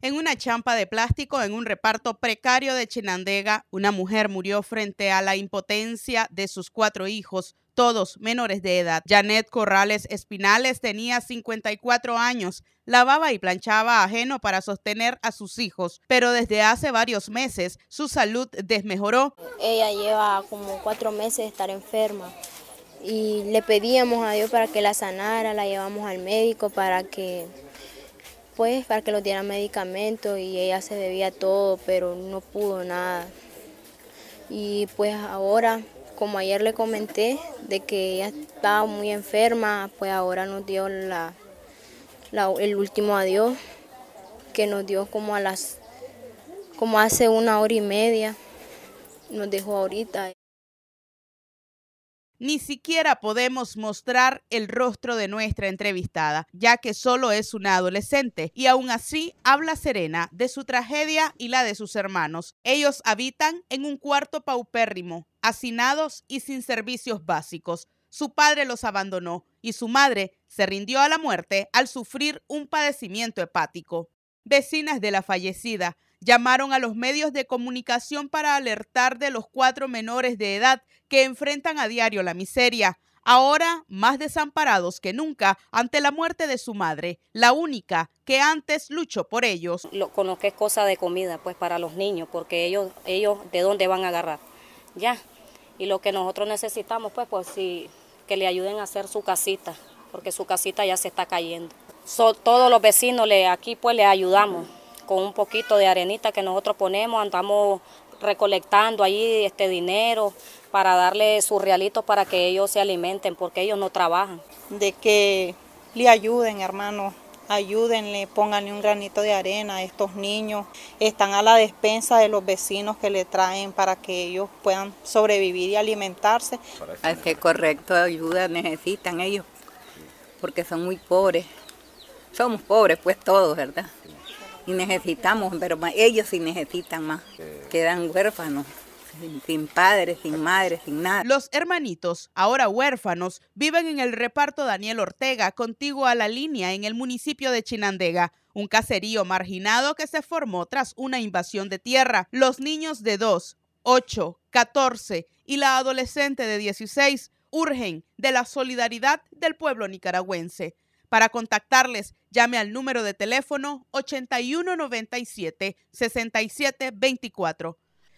En una champa de plástico, en un reparto precario de Chinandega, una mujer murió frente a la impotencia de sus cuatro hijos, todos menores de edad. Janet Corrales Espinales tenía 54 años, lavaba y planchaba ajeno para sostener a sus hijos, pero desde hace varios meses su salud desmejoró. Ella lleva como cuatro meses de estar enferma y le pedíamos a Dios para que la sanara, la llevamos al médico para que pues, para que los dieran medicamentos y ella se bebía todo, pero no pudo nada. Y pues ahora, como ayer le comenté de que ella estaba muy enferma, pues ahora nos dio la, el último adiós, que nos dio como a las, como hace una hora y media, nos dejó ahorita. Ni siquiera podemos mostrar el rostro de nuestra entrevistada, ya que solo es una adolescente, y aún así habla serena de su tragedia y la de sus hermanos. Ellos habitan en un cuarto paupérrimo, hacinados y sin servicios básicos. Su padre los abandonó y su madre se rindió a la muerte al sufrir un padecimiento hepático. Vecinas de la fallecida Llamaron a los medios de comunicación para alertar de los cuatro menores de edad que enfrentan a diario la miseria, ahora más desamparados que nunca ante la muerte de su madre, la única que antes luchó por ellos. Lo, con lo que es cosa de comida, pues para los niños, porque ellos, ellos de dónde van a agarrar, ya. Y lo que nosotros necesitamos, pues, pues sí, que le ayuden a hacer su casita, porque su casita ya se está cayendo. todos los vecinos le, aquí pues le ayudamos con un poquito de arenita que nosotros ponemos, andamos recolectando ahí este dinero para darle sus realitos para que ellos se alimenten, porque ellos no trabajan. De que le ayuden, hermano, ayúdenle, pónganle un granito de arena a estos niños. Están a la despensa de los vecinos que le traen para que ellos puedan sobrevivir y alimentarse. Es correcto, ayuda necesitan ellos, porque son muy pobres. Somos pobres, pues todos, ¿verdad? y necesitamos, pero ellos sí necesitan más. Quedan huérfanos, sin, sin padres, sin madres, sin nada. Los hermanitos, ahora huérfanos, viven en el reparto Daniel Ortega, contiguo a la línea en el municipio de Chinandega un caserío marginado que se formó tras una invasión de tierra. Los niños de 2, 8, 14 y la adolescente de 16 urgen de la solidaridad del pueblo nicaragüense. Para contactarles, llame al número de teléfono 8197-6724.